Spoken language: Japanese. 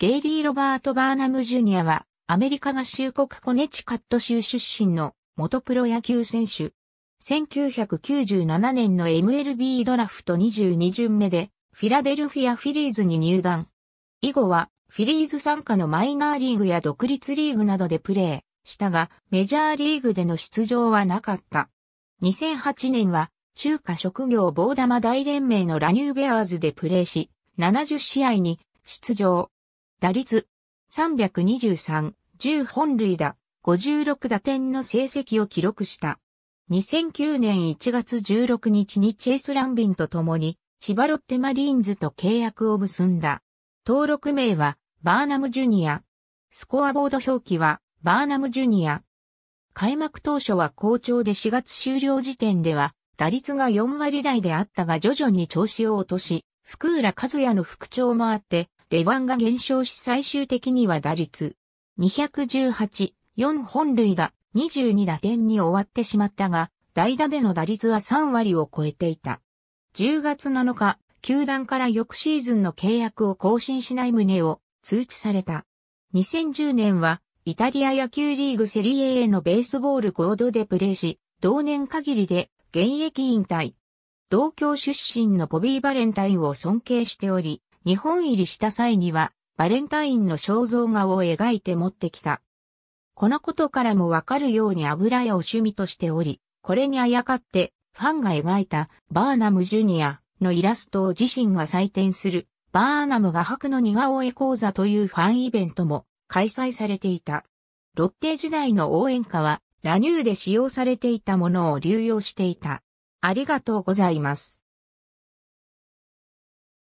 ゲイリー・ロバート・バーナム・ジュニアは、アメリカ合衆国コネチカット州出身の元プロ野球選手。1997年の MLB ドラフト22巡目で、フィラデルフィア・フィリーズに入団。以後は、フィリーズ参加のマイナーリーグや独立リーグなどでプレーしたが、メジャーリーグでの出場はなかった。2008年は、中華職業棒玉大連盟のラニューベアーズでプレーし、70試合に出場。打率323、10本塁打、56打点の成績を記録した。2009年1月16日にチェイス・ランビンと共に、千葉ロッテマリーンズと契約を結んだ。登録名は、バーナム・ジュニア。スコアボード表記は、バーナム・ジュニア。開幕当初は好調で4月終了時点では、打率が4割台であったが徐々に調子を落とし、福浦和也の復調もあって、出番が減少し最終的には打率。218、4本塁打、22打点に終わってしまったが、代打での打率は3割を超えていた。10月7日、球団から翌シーズンの契約を更新しない旨を通知された。2010年は、イタリア野球リーグセリエへのベースボール合同でプレーし、同年限りで現役引退。同郷出身のボビー・バレンタインを尊敬しており、日本入りした際には、バレンタインの肖像画を描いて持ってきた。このことからもわかるように油絵を趣味としており、これにあやかってファンが描いたバーナムジュニアのイラストを自身が採点するバーナム画伯の似顔絵講座というファンイベントも開催されていた。ロッテ時代の応援歌はラニューで使用されていたものを流用していた。ありがとうございます。